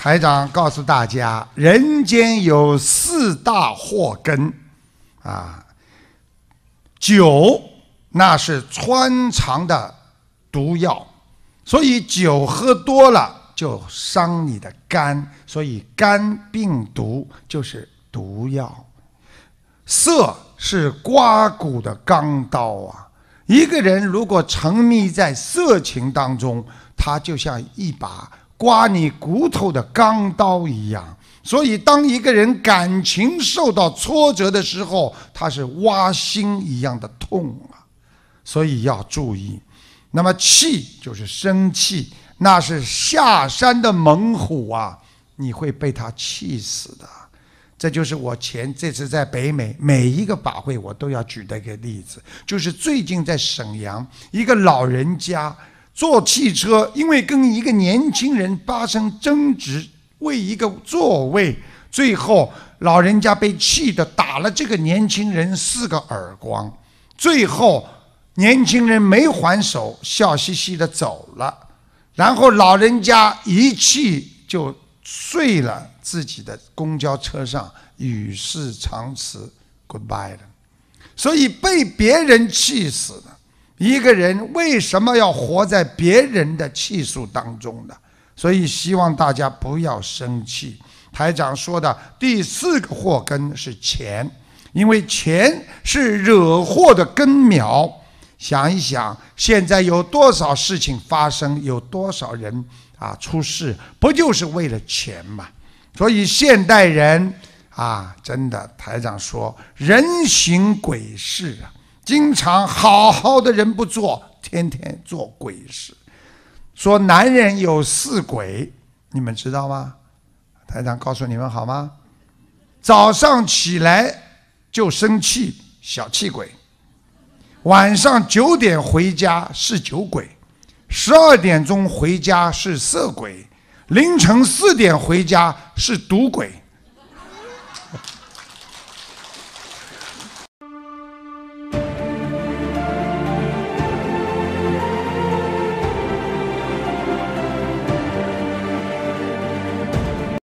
台长告诉大家，人间有四大祸根，啊，酒那是穿肠的毒药，所以酒喝多了就伤你的肝，所以肝病毒就是毒药。色是刮骨的钢刀啊，一个人如果沉迷在色情当中，他就像一把。刮你骨头的钢刀一样，所以当一个人感情受到挫折的时候，他是挖心一样的痛啊，所以要注意。那么气就是生气，那是下山的猛虎啊，你会被他气死的。这就是我前这次在北美每一个法会，我都要举的一个例子，就是最近在沈阳一个老人家。坐汽车，因为跟一个年轻人发生争执，为一个座位，最后老人家被气得打了这个年轻人四个耳光，最后年轻人没还手，笑嘻嘻的走了，然后老人家一气就睡了自己的公交车上，与世长辞，goodbye 了，所以被别人气死了。一个人为什么要活在别人的气数当中呢？所以希望大家不要生气。台长说的第四个祸根是钱，因为钱是惹祸的根苗。想一想，现在有多少事情发生，有多少人啊出事，不就是为了钱嘛？所以现代人啊，真的，台长说人行鬼事啊。经常好好的人不做，天天做鬼事。说男人有四鬼，你们知道吗？台长告诉你们好吗？早上起来就生气，小气鬼；晚上九点回家是酒鬼；十二点钟回家是色鬼；凌晨四点回家是赌鬼。